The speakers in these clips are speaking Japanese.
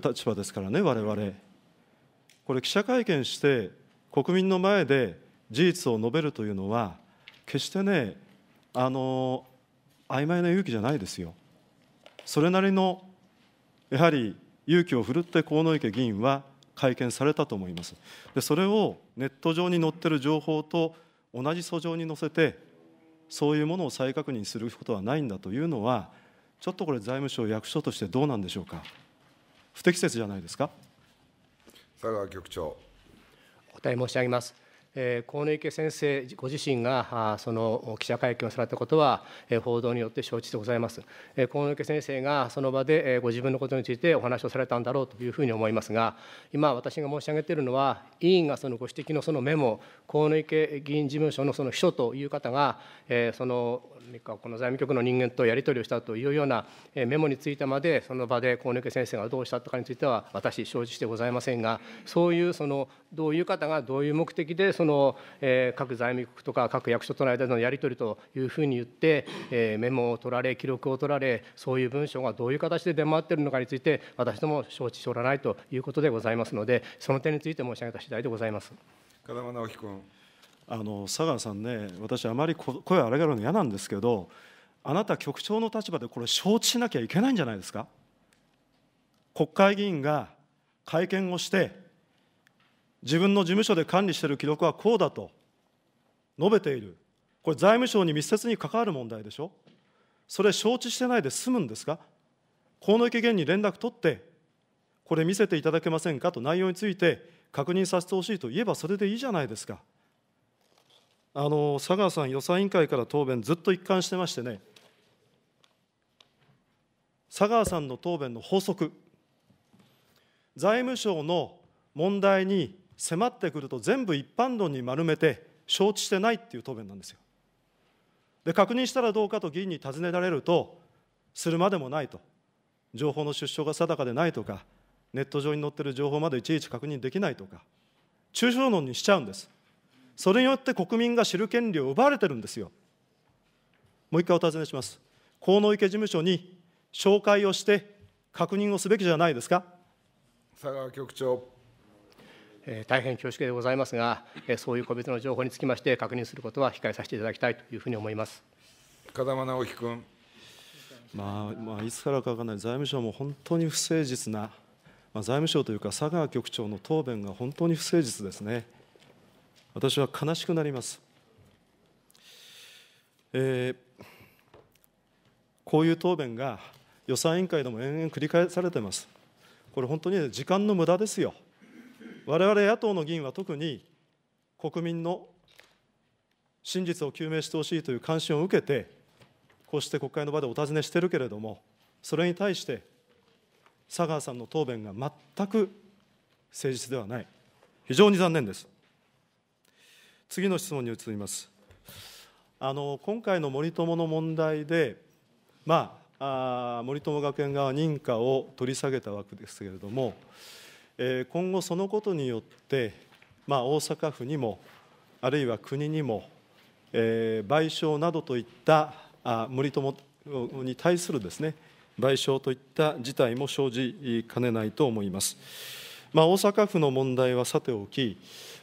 立場ですからね、我々これ、記者会見して、国民の前で事実を述べるというのは、決してね、あの曖昧な勇気じゃないですよ。それなりのやはり勇気を振るって河野池議員は会見されたと思います。でそれをネット上に載ってる情報と同じ訴状に載せて、そういうものを再確認することはないんだというのは、ちょっとこれ、財務省、役所としてどうなんでしょうか。不適切じゃないですか佐川局長お答え申し上げます河野池先生ご自身がその記者会見をされたことは報道によって承知でございます。河野池先生がその場でご自分のことについてお話をされたんだろうというふうに思いますが、今、私が申し上げているのは、委員がそのご指摘のそのメモ、河野池議員事務所のその秘書という方が、そのこの財務局の人間とやり取りをしたというようなメモについてまで、その場で河野池先生がどうしたとかについては、私、承知してございませんが、そういうそのどういう方がどういう目的で、その、えー、各財務局とか各役所との間のやり取りというふうに言って、えー、メモを取られ記録を取られそういう文章がどういう形で出回っているのかについて私ども承知しておらないということでございますのでその点について申し上げた次第でございます。風間直樹君あの佐川さんね私あまり声を荒げるの嫌なんですけどあなた局長の立場でこれ承知しなきゃいけないんじゃないですか国会議員が会見をして自分の事務所で管理している記録はこうだと述べている、これ、財務省に密接に関わる問題でしょ、それ、承知してないで済むんですか、河野池議員に連絡取って、これ見せていただけませんかと内容について確認させてほしいと言えばそれでいいじゃないですか。あの佐川さん、予算委員会から答弁、ずっと一貫してましてね、佐川さんの答弁の法則、財務省の問題に迫ってくると全部一般論に丸めて承知してないっていう答弁なんですよ。で確認したらどうかと議員に尋ねられるとするまでもないと情報の出生が定かでないとかネット上に載ってる情報までいちいち確認できないとか抽象論にしちゃうんですそれによって国民が知る権利を奪われてるんですよもう一回お尋ねします河野池事務所に紹介をして確認をすべきじゃないですか佐川局長大変恐縮でございますが、そういう個別の情報につきまして、確認することは控えさせていただきたいというふうに思います風間直樹君。まあまあ、いつからか分からない、財務省も本当に不誠実な、まあ、財務省というか、佐川局長の答弁が本当に不誠実ですね、私は悲しくなります。えー、こういう答弁が予算委員会でも延々繰り返されてます、これ、本当に時間の無駄ですよ。我々野党の議員は特に国民の真実を究明してほしいという関心を受けて、こうして国会の場でお尋ねしているけれども、それに対して、佐川さんの答弁が全く誠実ではない、非常に残念です。次の質問に移ります。あの今回の森友の問題で、まあ、あ森友学園側認可を取り下げたわけですけれども、今後、そのことによって、まあ、大阪府にも、あるいは国にも、えー、賠償などといったあ森友に対するですね賠償といった事態も生じかねないと思います。まあ、大阪府の問題はさておき、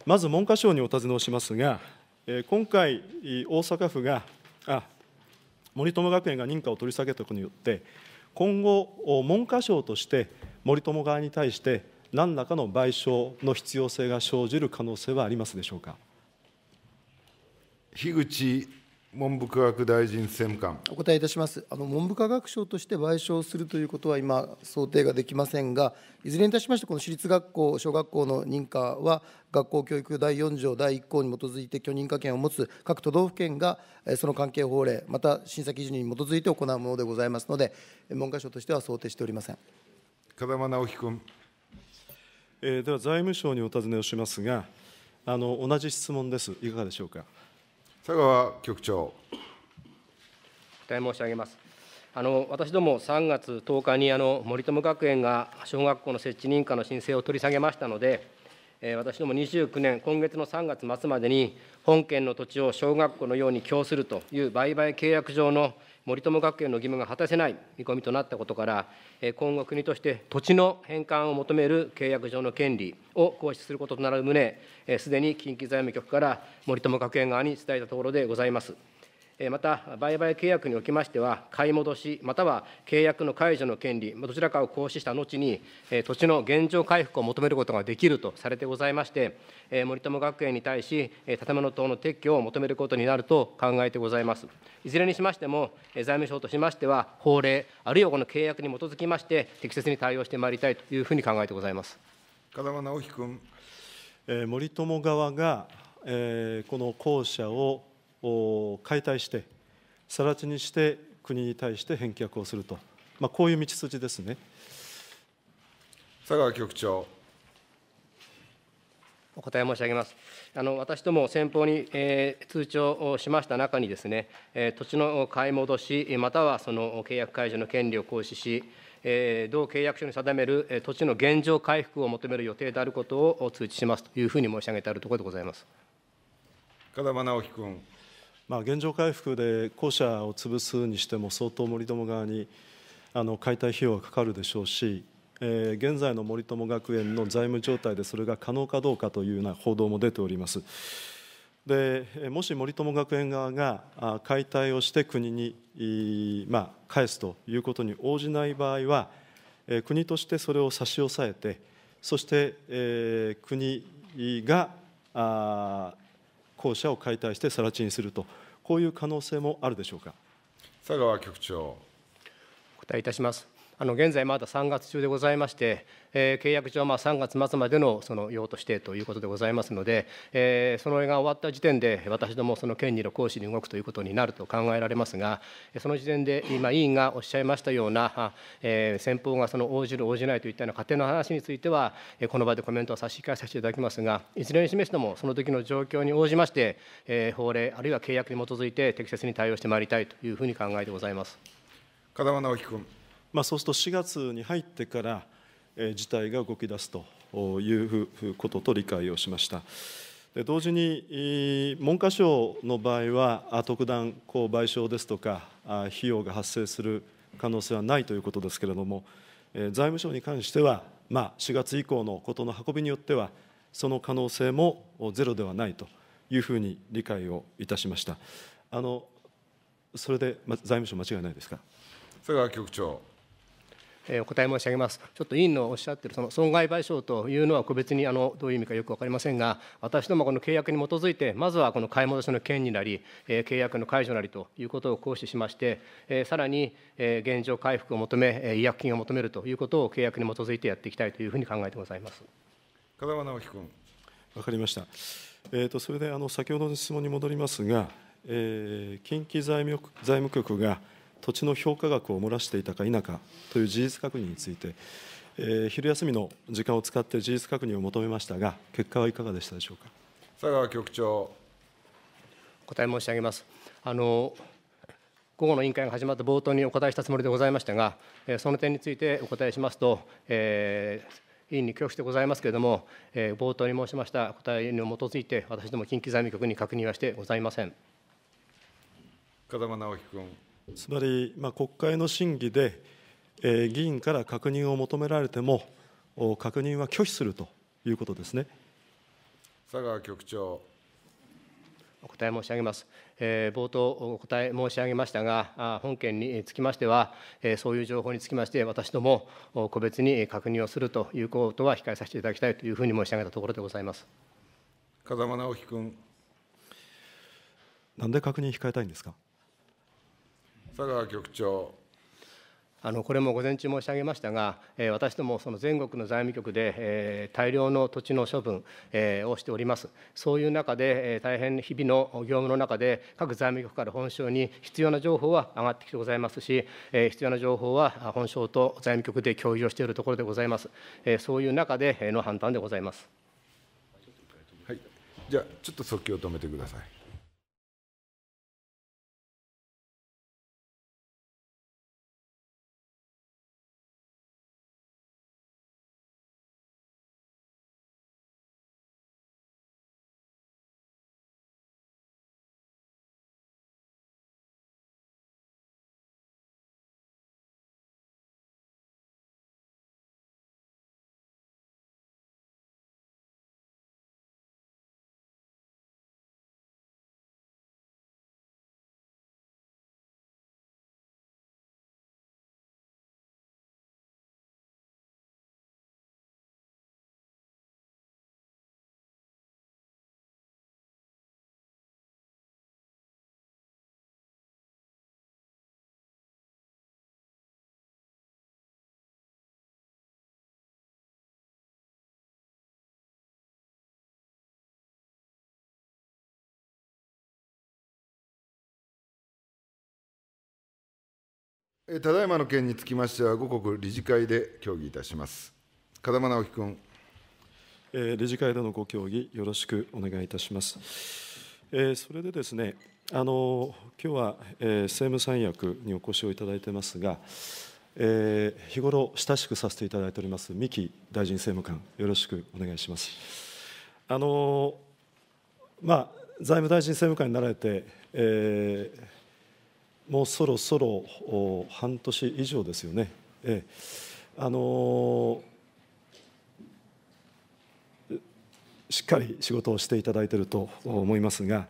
まず文科省にお尋ねをしますが、えー、今回、大阪府が、あ森友学園が認可を取り下げたことによって、今後、文科省として森友側に対して、何らかの賠償の必要性が生じる可能性はありますでしょうか樋口文部科学大臣政務官お答えいたしますあの文部科学省として賠償するということは今、想定ができませんが、いずれにいたしまして、この私立学校、小学校の認可は、学校教育第4条第1項に基づいて許認可権を持つ各都道府県が、その関係法令、また審査基準に基づいて行うものでございますので、文科省としては想定しておりません。風間直樹君。えー、では財務省にお尋ねをしますが、あの同じ質問です、いかがでしょうか佐川局長。答え申し上げます。あの私ども3月10日にあの森友学園が小学校の設置認可の申請を取り下げましたので、私ども29年、今月の3月末までに、本県の土地を小学校のように供するという売買契約上の森友学園の義務が果たせない見込みとなったことから、今後、国として土地の返還を求める契約上の権利を行使することとなる旨、すでに近畿財務局から森友学園側に伝えたところでございます。また、売買契約におきましては、買い戻し、または契約の解除の権利、どちらかを行使した後に、土地の現状回復を求めることができるとされてございまして、森友学園に対し、建物等の撤去を求めることになると考えてございます。いずれにしましても、財務省としましては、法令、あるいはこの契約に基づきまして、適切に対応してまいりたいというふうに考えてございます。風間直樹君、森友側が、この校舎を解体して更地にして国に対して返却をすると、まあ、こういう道筋ですね佐川局長お答え申し上げます。あの私ども先方に、えー、通帳をしました中にですね、えー、土地の買い戻しまたはその契約解除の権利を行使し、えー、同契約書に定める、えー、土地の現状回復を求める予定であることを通知しますというふうに申し上げてあるところでございます。風間直樹君。まあ、現状回復で校舎を潰すにしても相当森友側にあの解体費用はかかるでしょうし、えー、現在の森友学園の財務状態でそれが可能かどうかというような報道も出ております。でもし森友学園側が解体をして国に、まあ、返すということに応じない場合は国としてそれを差し押さえてそして、えー、国が校舎を解体して更地にすると、こういう可能性もあるでしょうか。佐川局長お答えいたしますあの現在まだ3月中でございまして、えー、契約上ま3月末までのその用途指定ということでございますので、えー、その絵が終わった時点で私どもその権利の行使に動くということになると考えられますがその時点で今委員がおっしゃいましたような、えー、先方がその応じる応じないといったような仮定の話についてはこの場でコメントを差し控えさせていただきますがいずれにしましてもその時の状況に応じまして、えー、法令あるいは契約に基づいて適切に対応してまいりたいというふうに考えてございます。風間直樹君。まあ、そうすると4月に入ってから、えー、事態が動き出すということと理解をしました。で同時に文科省の場合は特段こう賠償ですとか費用が発生する可能性はないということですけれども、財務省に関しては、まあ、4月以降のことの運びによってはその可能性もゼロではないというふうに理解をいたしました。あのそれで、財務省間違いないですか。佐川局長お答え申し上げます。ちょっと委員のおっしゃっているその損害賠償というのは個別にあのどういう意味かよく分かりませんが、私どもこの契約に基づいて、まずはこの買い戻しの件になり、契約の解除なりということを行使しまして、さらに現状回復を求め、違約金を求めるということを契約に基づいてやっていきたいというふうに考えてございます。風間直樹君。わかりました。えーと、とそれであの先ほどの質問に戻りますが、えー、近畿財務財務局が土地の評価額を漏らしていたか否かという事実確認について、えー、昼休みの時間を使って事実確認を求めましたが、結果はいかがでしたでしょうか佐川局長。答え申し上げます。あの午後の委員会が始まった冒頭にお答えしたつもりでございましたが、その点についてお答えしますと、えー、委員に恐怖してございますけれども、えー、冒頭に申しました答えに基づいて、私ども近畿財務局に確認はしてございません。風間直樹君。つまり、まあ、国会の審議で、えー、議員から確認を求められても、確認は拒否するということですね佐川局長。お答え申し上げます。え冒頭お答え申し上げましたが、本件につきましては、えそういう情報につきまして、私ども個別に確認をするということは控えさせていただきたいというふうに申し上げたところでございます風間直樹君。なんで確認控えたいんですか。佐川局長。あのこれも午前中申し上げましたが、え私どもその全国の財務局で、え大量の土地の処分、えをしております。そういう中で、え大変日々の業務の中で各財務局から本省に必要な情報は上がってきてございますし、え必要な情報は本省と財務局で共有をしているところでございます。えそういう中での判断でございます。はい、じゃあちょっと速記を止めてください。ただいまの件につきましては、五国理事会で協議いたします。風間直樹君。え理事会でのご協議、よろしくお願いいたします。えそれでですね、あの今日は、え政務三役にお越しをいただいてますが、えー、日頃親しくさせていただいております三木大臣政務官、よろしくお願いします。あのまあ、財務大臣政務官になられて、えーもうそろそろ半年以上ですよね。えー、あのー、しっかり仕事をしていただいていると思いますが、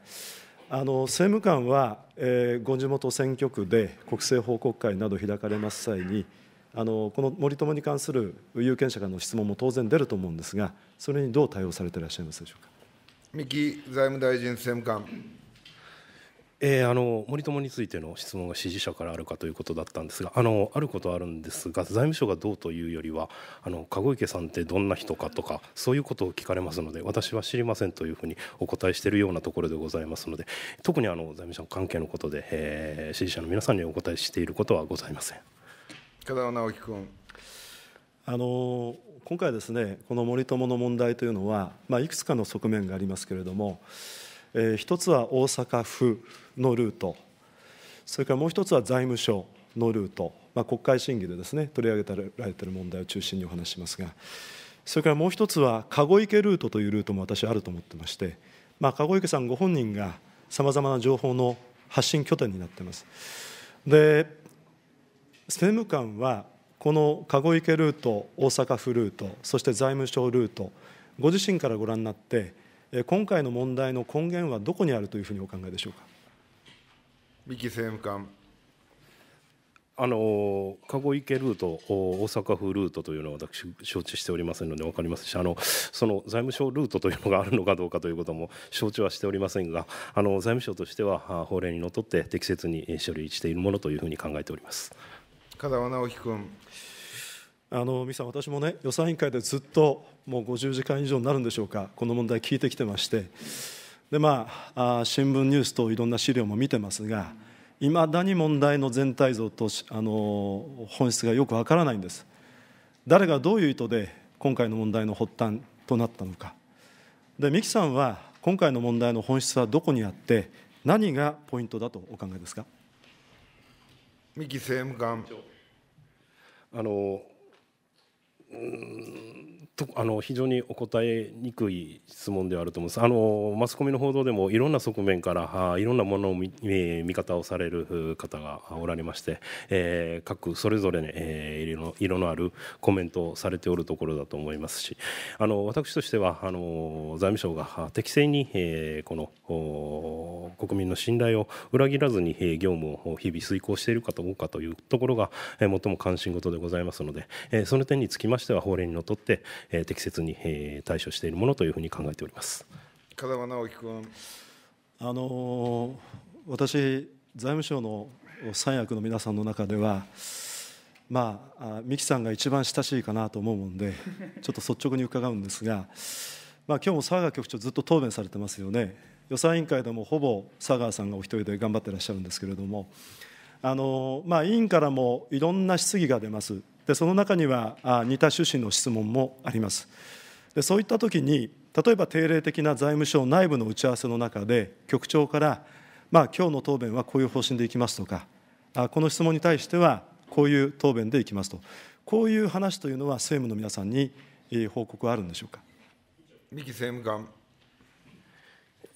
あの政務官は、えー、ご地元選挙区で国政報告会など開かれます際に、あのこの森友に関する有権者からの質問も当然出ると思うんですが、それにどう対応されていらっしゃいますでしょうか三木財務大臣政務官。えー、あの森友についての質問が支持者からあるかということだったんですがあのあることはあるんですが財務省がどうというよりはあの籠池さんってどんな人かとかそういうことを聞かれますので私は知りませんというふうにお答えしているようなところでございますので特にあの財務省関係のことで、えー、支持者の皆さんにお答えしていることはございません片尾直樹君あの今回ですねこの森友の問題というのは、まあ、いくつかの側面がありますけれども、えー、一つは大阪府のルートそれからもう一つは財務省のルート、まあ、国会審議でですね取り上げられている問題を中心にお話しますがそれからもう一つは籠池ルートというルートも私あると思ってまして、まあ、籠池さんご本人がさまざまな情報の発信拠点になっています。で政務官はこの籠池ルート、大阪府ルート、そして財務省ルート、ご自身からご覧になって、今回の問題の根源はどこにあるというふうにお考えでしょうか。三木政務官あの籠池ルート、大阪府ルートというのは私、承知しておりませんので分かりますし、あのその財務省ルートというのがあるのかどうかということも 承知はしておりませんが、あの財務省としては法令にのっとって適切に処理しているものというふうに考えております風間直樹君。あの三さん、私もね、予算委員会でずっともう50時間以上になるんでしょうか、この問題、聞いてきてまして。でまあ新聞ニュースといろんな資料も見てますがいまだに問題の全体像とあの本質がよくわからないんです誰がどういう意図で今回の問題の発端となったのかで三木さんは今回の問題の本質はどこにあって何がポイントだとお考えですか三木政務官あのとあの非常にお答えにくい質問ではあると思いますあのマスコミの報道でもいろんな側面からあいろんなものを見,、見方をされる方がおられまして、えー、各それぞれね、えー、色の色のあるコメントをされておるところだと思いますしあの私としてはあの財務省が適正に、えー、この国民の信頼を裏切らずに、え業務を日々遂行しているかどうかというところが、え最も関心事でございますので、えその点につきまましては法令にのっとって、え適切に、え対処しているものというふうに考えております風間直樹君。あの私、財務省の三役の皆さんの中では、まあ、三木さんが一番親しいかなと思うんで、ちょっと率直に伺うんですが、まあ今日も佐川局長、ずっと答弁されてますよね、予算委員会でもほぼ佐川さんがお一人で頑張ってらっしゃるんですけれども、あのまあ、委員からもいろんな質疑が出ます。でその中には似た趣旨の質問もありますでそういった時に例えば定例的な財務省内部の打ち合わせの中で局長から、まあ、今日の答弁はこういう方針でいきますとかあこの質問に対してはこういう答弁でいきますとこういう話というのは政務の皆さんに報告はあるんでしょうか三木政務官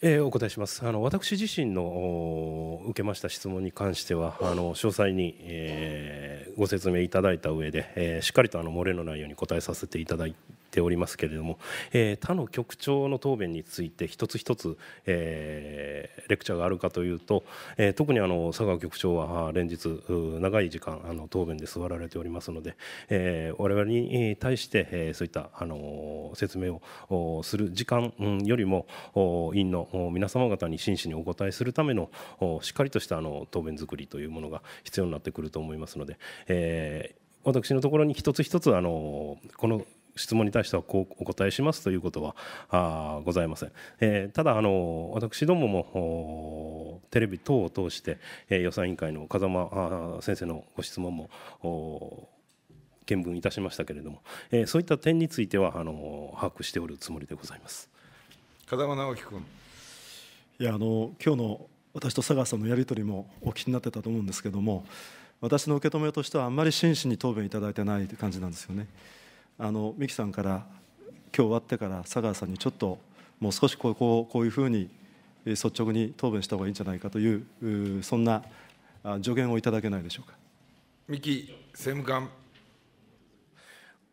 えー、お答えしますあの私自身の受けました質問に関してはあの詳細に、えー、ご説明いただいた上で、えー、しっかりとあの漏れのないように答えさせていただいっておりますけれども、えー、他の局長の答弁について一つ一つ、えー、レクチャーがあるかというと、えー、特にあの佐川局長は連日長い時間あの答弁で座られておりますので、えー、我々に対して、えー、そういったあの説明をする時間よりも委員の皆様方に真摯にお答えするためのしっかりとしたあの答弁作りというものが必要になってくると思いますので、えー、私のところに一つ一つあのこの質問に対してはこうお答えしますということはあございません、えー、ただあの私どももテレビ等を通して、えー、予算委員会の風間先生のご質問も見聞いたしましたけれども、えー、そういった点についてはあの把握しておるつもりでございます風間直樹君いやあの今日の私と佐川さんのやり取りもお聞きになってたと思うんですけども私の受け止めとしてはあんまり真摯に答弁いただいてない感じなんですよね。あの三木さんから今日終わってから佐川さんにちょっともう少しこうこうこういうふうに率直に答弁した方がいいんじゃないかというそんな助言をいただけないでしょうか三木政務官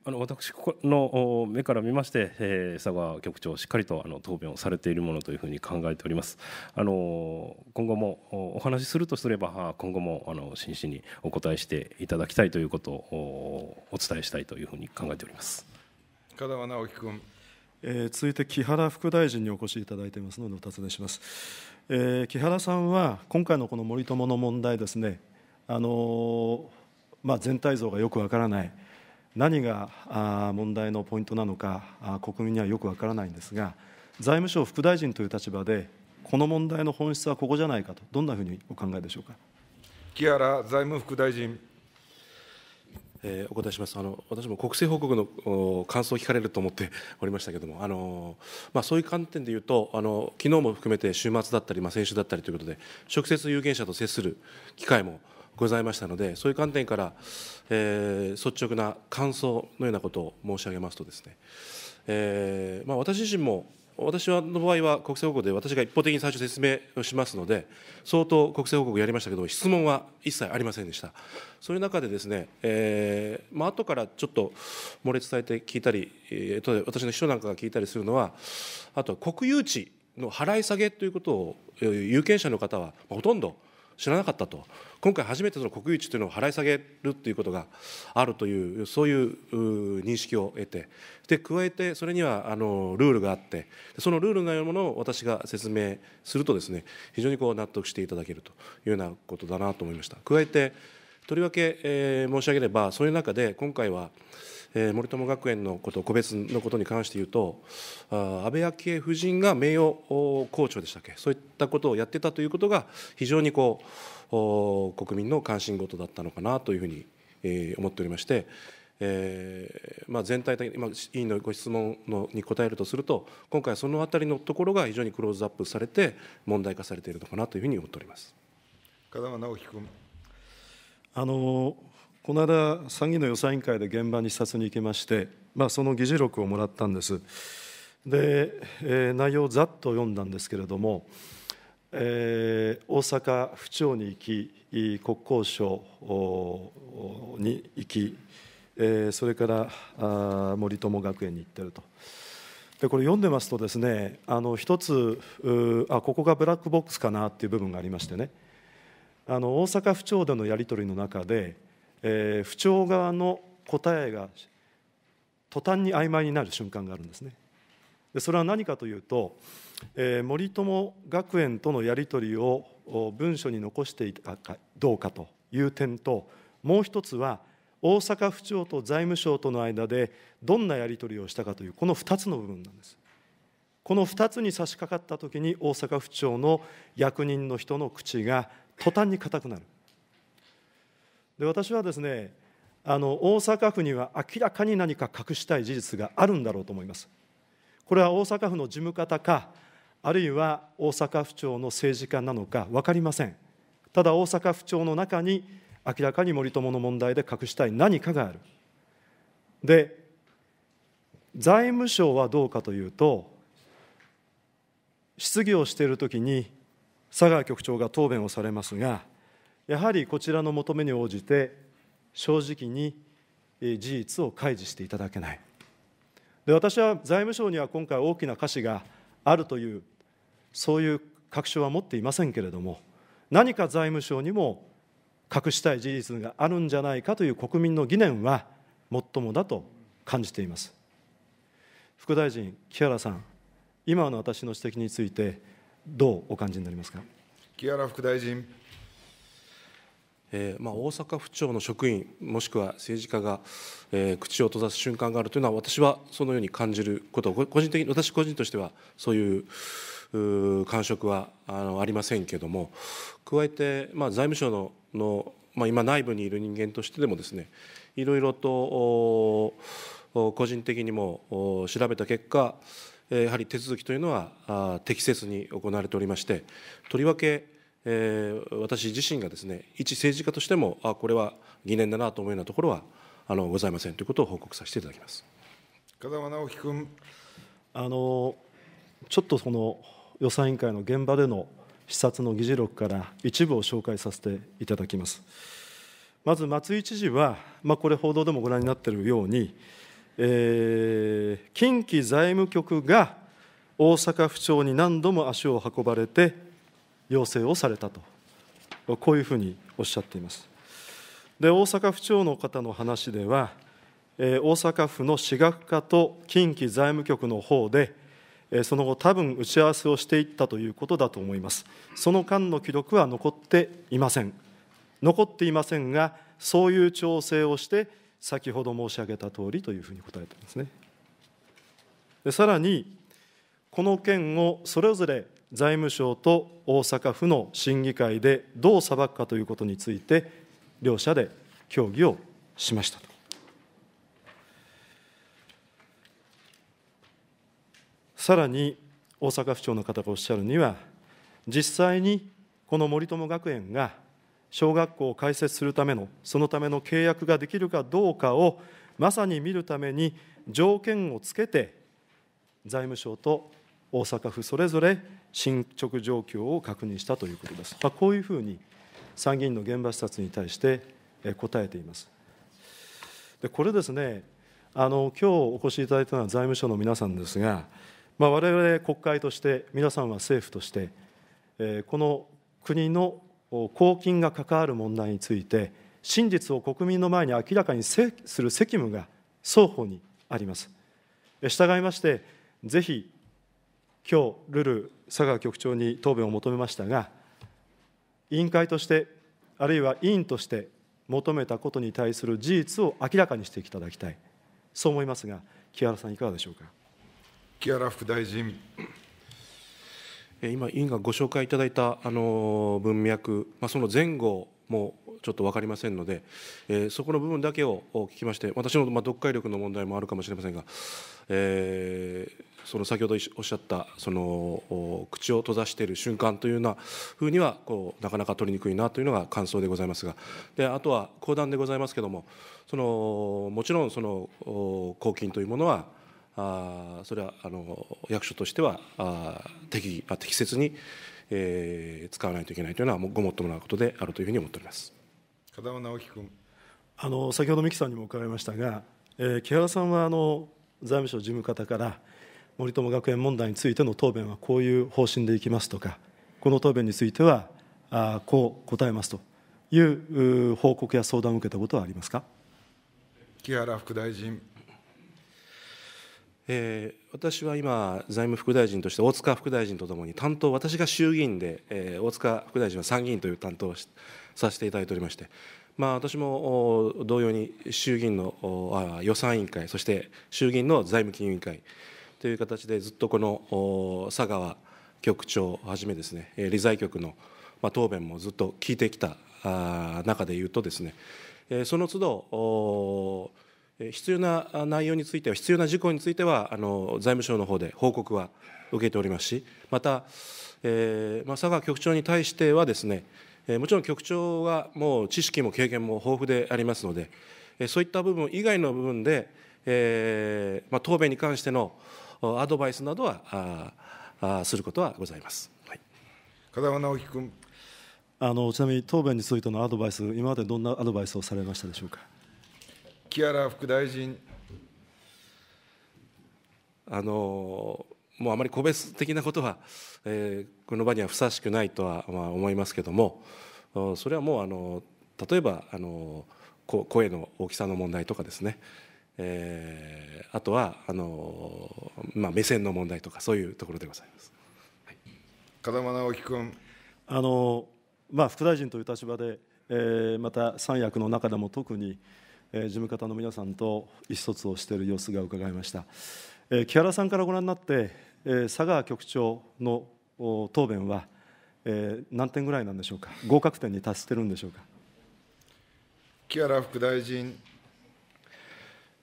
あの私この目から見まして、えー、佐川局長しっかりとあの答弁をされているものというふうに考えております。あの今後もお話しするとすれば今後もあの真摯にお答えしていただきたいということをお伝えしたいというふうに考えております。深川直樹君。えー、続いて木原副大臣にお越しいただいていますのでお尋ねします、えー、木原さんは今回のこの森友の問題ですねあのー、まあ、全体像がよくわからない何が問題のポイントなのか、国民にはよくわからないんですが、財務省副大臣という立場で、この問題の本質はここじゃないかと、どんなふうにお考えでしょうか木原財務副大臣。えー、お答えしますあの私も国政報告の感想を聞かれると思って おりましたけれども、あのまあ、そういう観点でいうと、あの昨日も含めて週末だったり、まあ、先週だったりということで、直接有権者と接する機会もございましたのでそういう観点から、えー、率直な感想のようなことを申し上げますとですね、えーまあ、私自身も私はの場合は国際報告で私が一方的に最初説明をしますので相当国政報告やりましたけど質問は一切ありませんでしたそういう中でですね、えーまあ後からちょっと漏れ伝えて聞いたり、えー、私の秘書なんかが聞いたりするのはあとは国有地の払い下げということを有権者の方はほとんど知らなかったと、今回初めてその国有地というのを払い下げるということがあるという、そういう認識を得て、で加えてそれにはあのルールがあって、そのルールのようなものを私が説明するとです、ね、非常にこう納得していただけるというようなことだなと思いました。加えてとりわけ、えー、申し上げれば、そういう中で今回は、えー、森友学園のこと、個別のことに関して言うと、あ安倍昭恵夫人が名誉校長でしたっけ、そういったことをやってたということが、非常にこうお国民の関心事だったのかなというふうに、えー、思っておりまして、えーまあ、全体的に、今、委員のご質問のに答えるとすると、今回、そのあたりのところが非常にクローズアップされて、問題化されているのかなというふうに思っております。風間直樹君あのこの間、参議院の予算委員会で現場に視察に行きまして、まあ、その議事録をもらったんです。で、えー、内容をざっと読んだんですけれども、えー、大阪府庁に行き、国交省に行き、えー、それからあ森友学園に行ってると。でこれ読んでますとですねあの一つあここがブラックボックスかなっていう部分がありましてねあの大阪府庁でのやり取りの中でえー、府庁側の答えが途端に曖昧になる瞬間があるんですね。でそれは何かというと、えー、森友学園とのやり取りを文書に残していたかどうかという点ともう一つは大阪府庁と財務省との間でどんなやり取りをしたかというこの2つの部分なんです。この2つに差し掛かった時に大阪府庁の役人の人の口が途端に硬くなるで私はですねあの大阪府には明らかに何か隠したい事実があるんだろうと思いますこれは大阪府の事務方かあるいは大阪府庁の政治家なのか分かりませんただ大阪府庁の中に明らかに森友の問題で隠したい何かがあるで財務省はどうかというと質疑をしているときに佐川局長が答弁をされますがやはりこちらの求めに応じて正直に事実を開示していただけないで私は財務省には今回大きな瑕疵があるというそういう確証は持っていませんけれども何か財務省にも隠したい事実があるんじゃないかという国民の疑念はもっともだと感じています副大臣木原さん今の私の指摘についてどうお感じになりますか木原副大臣えーまあ、大阪府庁の職員もしくは政治家が、えー、口を閉ざす瞬間があるというのは私はそのように感じること個人的に私個人としてはそういう感触はあのありませんけれども加えて、まあ、財務省のの、まあ、今内部にいる人間としてでもですねいろいろと個人的にも調べた結果やはり手続きというのは適切に行われておりましてとりわけえー、私自身がですね一政治家としてもあこれは疑念だなと思うようなところはあのございませんということを報告させていただきます風間直樹君あのちょっとその予算委員会の現場での視察の議事録から一部を紹介させていただきます。まず松井知事は、まあ、これ、報道でもご覧になっているように、えー、近畿財務局が大阪府庁に何度も足を運ばれて、要請をされたと、こういうふうにおっしゃっています。で大阪府庁の方の話では、えー、大阪府の私学課と近畿財務局の方で、えー、その後、多分打ち合わせをしていったということだと思います。その間の記録は残っていません。残っていませんが、そういう調整をして、先ほど申し上げたとおりというふうに答えていますね。でさらに、この件をそれぞれ財務省と大阪府の審議会でどう裁くかということについて、両者で協議をしましたさらに、大阪府庁の方がおっしゃるには、実際にこの森友学園が小学校を開設するための、そのための契約ができるかどうかをまさに見るために、条件をつけて、財務省と大阪府それぞれ進捗状況を確認したということです。まあ、こういうふうに参議院の現場視察に対して答えています。でこれですねあの今日お越しいただいたのは財務省の皆さんですが、まあ、我々国会として皆さんは政府として、えこの国の公金が関わる問題について真実を国民の前に明らかにする責務が双方にあります。従いましてぜひ今日ルル佐川局長に答弁を求めましたが、委員会として、あるいは委員として求めたことに対する事実を明らかにしていただきたい、そう思いますが、木原さん、いかがでしょうか。木原副大臣今、委員がご紹介いただいたあの文脈、まあ、その前後もちょっと分かりませんので、えー、そこの部分だけを聞きまして、私のまあ読解力の問題もあるかもしれませんが、えー、その先ほどおっしゃったその口を閉ざしている瞬間というようなふうにはこうなかなか取りにくいなというのが感想でございますがであとは講談でございますけれどもそのもちろんその公金というものはあそれはあの役所としてはあ適あ適切に、えー、使わないといけないというのはごもっともなことであるというふうに思っております片山直樹君あの先ほど三木さんにも伺いましたが、えー、木原さんはあの財務省事務方から森友学園問題についての答弁はこういう方針でいきますとか、この答弁についてはあこう答えますという報告や相談を受けたことはありますか木原副大臣。えー、私は今、財務副大臣として大塚副大臣とともに担当、私が衆議院で、えー、大塚副大臣は参議院という担当をさせていただいておりまして、まあ、私も同様に衆議院のあ予算委員会、そして衆議院の財務金融委員会、という形でずっとこの佐川局長をはじめですね理財局の答弁もずっと聞いてきた中でいうとですねその都度必要な内容については必要な事項については財務省の方で報告は受けておりますしまた、佐川局長に対してはですねもちろん局長はもう知識も経験も豊富でありますのでそういった部分以外の部分で、えーまあ、答弁に関してのアドバイスなどはああすることはございます。はい、片山直樹君あのちなみに答弁についてのアドバイス、今までどんなアドバイスをされましたでしょうか。木原副大臣あのもうあまり個別的なことは、えー、この場にはふさわしくないとは、まあ、思いますけれどもそれはもうあの例えばあのこ、声の大きさの問題とかですねえー、あとはあのまあ、目線の問題とかそういうところでございます、はい、風間直樹君あの、まあ、副大臣という立場で、えー、また三役の中でも特に、えー、事務方の皆さんと意思疎通をしている様子が伺いました、えー、木原さんからご覧になって、えー、佐川局長の答弁は、えー、何点ぐらいなんでしょうか合格点に達してるんでしょうか木原副大臣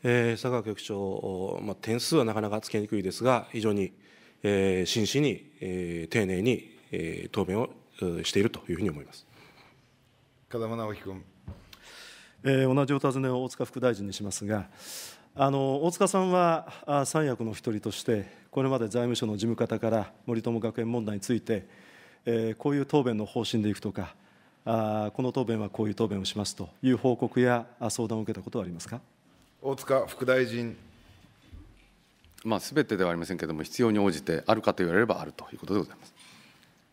えー、佐川局長、まあ、点数はなかなかつけにくいですが、非常に、えー、真摯に、えー、丁寧に、えー、答弁をしているというふうに思います風間直樹君、えー、同じお尋ねを大塚副大臣にしますが、あの大塚さんは三役の一人として、これまで財務省の事務方から森友学園問題について、えー、こういう答弁の方針でいくとか、あこの答弁はこういう答弁をしますという報告や相談を受けたことはありますか。大塚副大臣。まあ、すべてではありませんけれども、必要に応じて、あるかと言われればあるということでございます。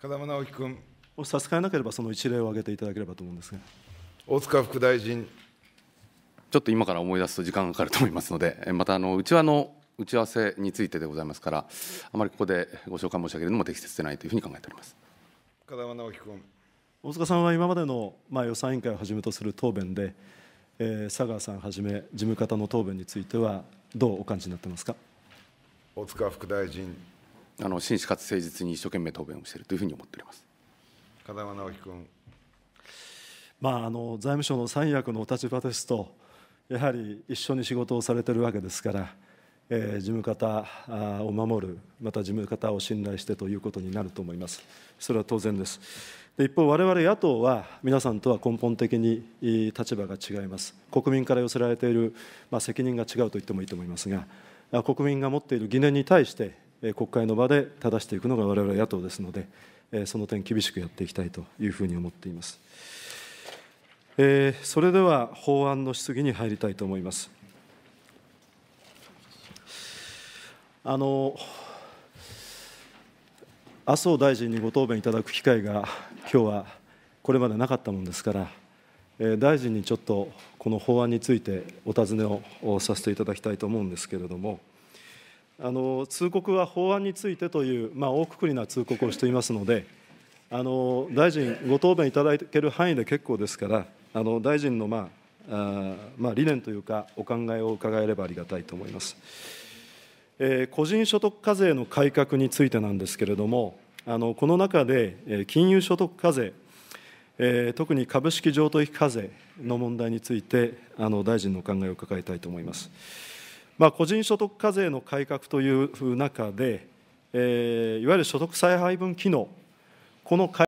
風間直樹君。差し支えなければ、その一例を挙げていただければと思うんですが。大塚副大臣。ちょっと今から思い出すと時間がかかると思いますので、またあのうちわの打ち合わせについてでございますから、あまりここでご紹介申し上げるのも適切でないというふうに考えております。風間直樹君。大塚さんは今までの、まあ、予算委員会をはじめとする答弁で、えー、佐川さんはじめ事務方の答弁についてはどうお感じになってますか大塚副大臣あの真摯かつ誠実に一生懸命答弁をしているというふうに思っております風間直樹君、まあ、あの財務省の三役のお立場ですとやはり一緒に仕事をされてるわけですから、えー、事務方を守るまた事務方を信頼してということになると思いますそれは当然です。で一方、我々野党は皆さんとは根本的に立場が違います、国民から寄せられている、まあ、責任が違うと言ってもいいと思いますが、国民が持っている疑念に対して、国会の場で正していくのが我々野党ですので、その点、厳しくやっていきたいというふうに思っています。えそれでは法案の質疑に入りたいと思います。あの麻生大臣にご答弁いただく機会が今日はこれまでなかったものですから、え大臣にちょっとこの法案についてお尋ねをさせていただきたいと思うんですけれども、あの通告は法案についてという、まあ、大くくりな通告をしていますので、あの大臣、ご答弁いただける範囲で結構ですから、あの大臣の、まあ、あまあ、理念というか、お考えを伺えればありがたいと思います。え個人所得課税の改革についてなんですけれども、あのこの中で金融所得課税、えー、特に株式譲渡費課税の問題についてあの大臣のお考えを伺いたいと思います。まあ、個人所得課税の改革という中で、えー、いわゆる所得再配分機能、この改